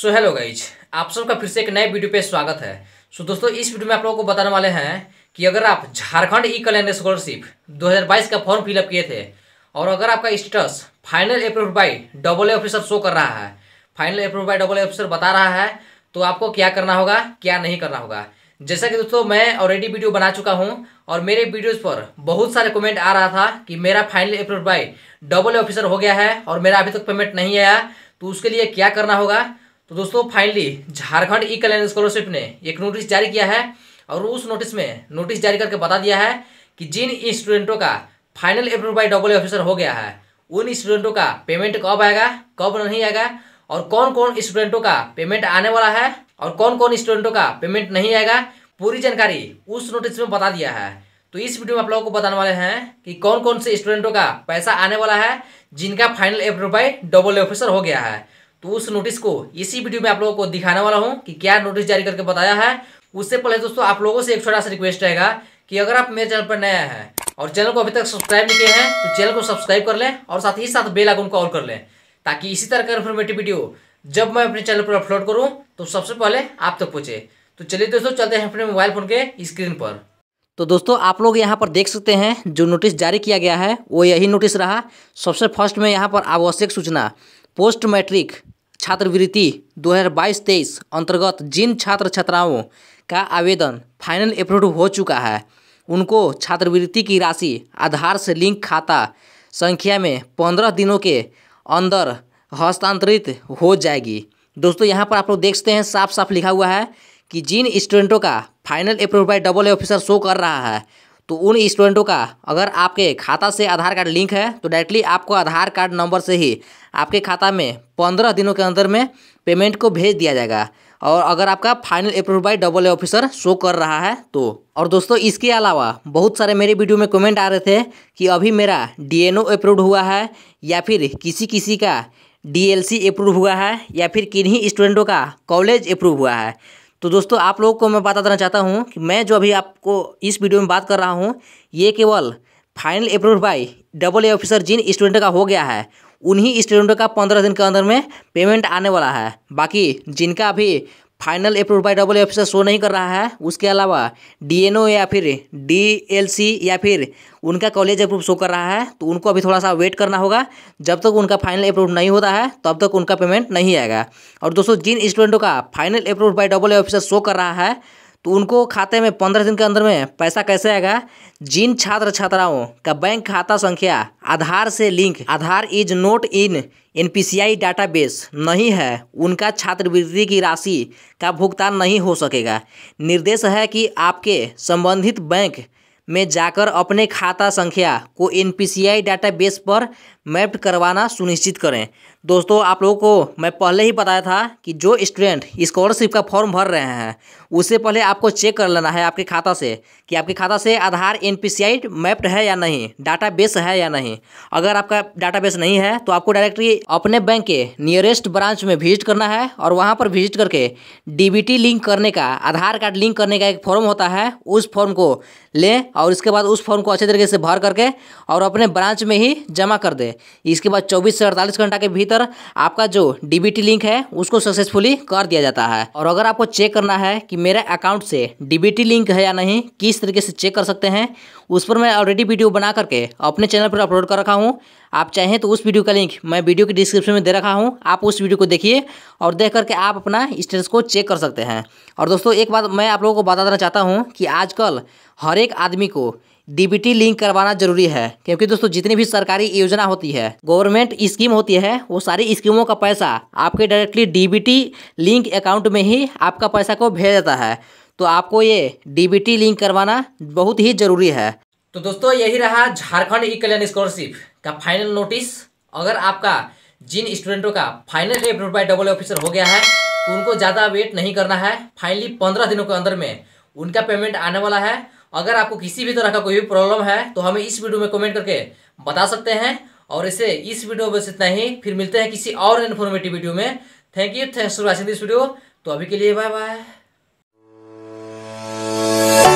so hello guys आप सबका फिर से एक नए वीडियो पे स्वागत है सो so, दोस्तों इस वीडियो में आप लोगों को बताने वाले हैं कि अगर आप झारखंड ई कल्याण स्कॉलरशिप 2022 का फॉर्म फिलअप किए थे और अगर आपका status final approve by double A officer show कर रहा है final approve by double A officer बता रहा है तो आपको क्या करना होगा क्या नहीं करना होगा जैसा कि दोस्तों मैं ऑलरेडी वीडियो बना चुका हूँ और मेरे वीडियो पर बहुत सारे कमेंट आ रहा था कि मेरा final approve by double officer हो गया है और मेरा अभी तक पेमेंट नहीं आया तो उसके लिए क्या करना होगा तो दोस्तों finally Jharkhand e Kalyan scholarship ने एक नोटिस जारी किया है और उस नोटिस में नोटिस जारी करके बता दिया है कि जिन स्टूडेंटों का final approve by double officer हो गया है उन स्टूडेंटों का पेमेंट कब आएगा कब नहीं आएगा और कौन कौन स्टूडेंटों का पेमेंट आने वाला है और कौन कौन स्टूडेंटों का पेमेंट नहीं आएगा पूरी जानकारी उस नोटिस में बता दिया है तो इस वीडियो में आप लोगों को बताने वाले हैं कि कौन कौन से स्टूडेंटों का पैसा आने वाला है जिनका final approve by double officer हो गया है तो उस नोटिस को इसी वीडियो में आप लोगों को दिखाने वाला हूँ कि क्या नोटिस जारी करके बताया है उससे पहले दोस्तों आप लोगों से एक छोटा सा रिक्वेस्ट रहेगा कि अगर आप मेरे चैनल पर नया है और चैनल को अभी तक सब्सक्राइब नहीं किए हैं तो चैनल को सब्सक्राइब कर लें और साथ ही साथ बेल आइकन को ऑल कर लें ताकि इसी तरह का इन्फॉर्मेटिव वीडियो जब मैं अपने चैनल पर अपलोड करूँ तो सबसे पहले आप तक तो पहुँचे तो चलिए दोस्तों चलते हैं अपने मोबाइल फ़ोन के स्क्रीन पर तो दोस्तों आप लोग यहाँ पर देख सकते हैं जो नोटिस जारी किया गया है वो यही नोटिस रहा सबसे फर्स्ट में यहाँ पर आवश्यक सूचना पोस्ट मैट्रिक छात्रवृत्ति 2022-23 अंतर्गत जिन छात्र छात्राओं का आवेदन फाइनल अप्रूव हो चुका है उनको छात्रवृत्ति की राशि आधार से लिंक खाता संख्या में पंद्रह दिनों के अंदर हस्तांतरित हो जाएगी दोस्तों यहाँ पर आप लोग देखते हैं साफ साफ लिखा हुआ है कि जिन स्टूडेंटों का final approve by double officer show कर रहा है तो उन स्टूडेंटों का अगर आपके खाता से आधार कार्ड लिंक है तो डायरेक्टली आपको आधार कार्ड नंबर से ही आपके खाता में पंद्रह दिनों के अंदर में पेमेंट को भेज दिया जाएगा और अगर आपका final approve by double A officer show कर रहा है तो और दोस्तों इसके अलावा बहुत सारे मेरे वीडियो में कमेंट आ रहे थे कि अभी मेरा डीएनओ अप्रूव हुआ है या फिर किसी किसी का डीएलसी अप्रूव हुआ है या फिर किन्हीं स्टूडेंटों का कॉलेज अप्रूव हुआ है तो दोस्तों आप लोगों को मैं बता देना चाहता हूँ कि मैं जो अभी आपको इस वीडियो में बात कर रहा हूँ ये केवल final approve by double A officer जिन स्टूडेंट का हो गया है उन्हीं स्टूडेंटों का पंद्रह दिन के अंदर में पेमेंट आने वाला है बाकी जिनका अभी final approve by W F show नहीं कर रहा है उसके अलावा डीएनओ या फिर डीएलसी या फिर उनका कॉलेज अप्रूव शो कर रहा है तो उनको अभी थोड़ा सा वेट करना होगा जब तक उनका फाइनल अप्रूव नहीं होता है तब तक उनका पेमेंट नहीं आएगा और दोस्तों जिन स्टूडेंटों का final approve by W F show कर रहा है तो उनको खाते में पंद्रह दिन के अंदर में पैसा कैसे आएगा जिन छात्र छात्राओं का बैंक खाता संख्या आधार से link Aadhaar is not in an database नहीं है उनका छात्रवृत्ति की राशि का भुगतान नहीं हो सकेगा निर्देश है कि आपके संबंधित बैंक में जाकर अपने खाता संख्या को एन डाटाबेस पर मैप्ड करवाना सुनिश्चित करें दोस्तों आप लोगों को मैं पहले ही बताया था कि जो स्टूडेंट स्कॉलरशिप का फॉर्म भर रहे हैं उससे पहले आपको चेक कर लेना है आपके खाता से कि आपके खाता से आधार एन पी मैप्ड है या नहीं डाटा बेस है या नहीं अगर आपका डाटा बेस नहीं है तो आपको डायरेक्टली अपने बैंक के नियरेस्ट ब्रांच में विजिट करना है और वहाँ पर विजिट करके डी लिंक करने का आधार कार्ड लिंक करने का एक फॉर्म होता है उस फॉर्म को लें और इसके बाद उस फॉर्म को अच्छे तरीके से भर करके और अपने ब्रांच में ही जमा कर दें इसके बाद चौबीस से अड़तालीस घंटा के भीतर कर आपका जो डीबीटी लिंक है उसको सक्सेसफुली कर दिया जाता है और अगर आपको चेक करना है कि मेरे अकाउंट से डीबीटी लिंक है या नहीं किस तरीके से चेक कर सकते हैं उस पर मैं ऑलरेडी वीडियो बना करके अपने चैनल पर अपलोड कर रखा हूँ आप चाहें तो उस वीडियो का लिंक मैं वीडियो के डिस्क्रिप्शन में दे रखा हूँ आप उस वीडियो को देखिए और देख करके आप अपना स्टेटस को चेक कर सकते हैं और दोस्तों एक बात मैं आप लोगों को बता देना चाहता हूँ कि आजकल हर एक आदमी को डीबीटी लिंक करवाना जरूरी है क्योंकि दोस्तों जितनी भी सरकारी योजना होती है गवर्नमेंट स्कीम होती है वो सारी स्कीमों का पैसा आपके डायरेक्टली डीबीटी लिंक अकाउंट में ही आपका पैसा को भेज देता है तो आपको ये डीबीटी लिंक करवाना बहुत ही जरूरी है तो दोस्तों यही रहा झारखंड ई कल्याण स्कॉलरशिप का फाइनल नोटिस अगर आपका जिन स्टूडेंटों का फाइनल अप्रूव डबल ऑफिसर हो गया है तो उनको ज़्यादा वेट नहीं करना है फाइनली पंद्रह दिनों के अंदर में उनका पेमेंट आने वाला है अगर आपको किसी भी तरह का कोई भी प्रॉब्लम है तो हमें इस वीडियो में कमेंट करके बता सकते हैं और इसे इस वीडियो में बस इतना ही फिर मिलते हैं किसी और इन्फॉर्मेटिव वीडियो में thank you thanks for watching this video तो अभी के लिए बाय बाय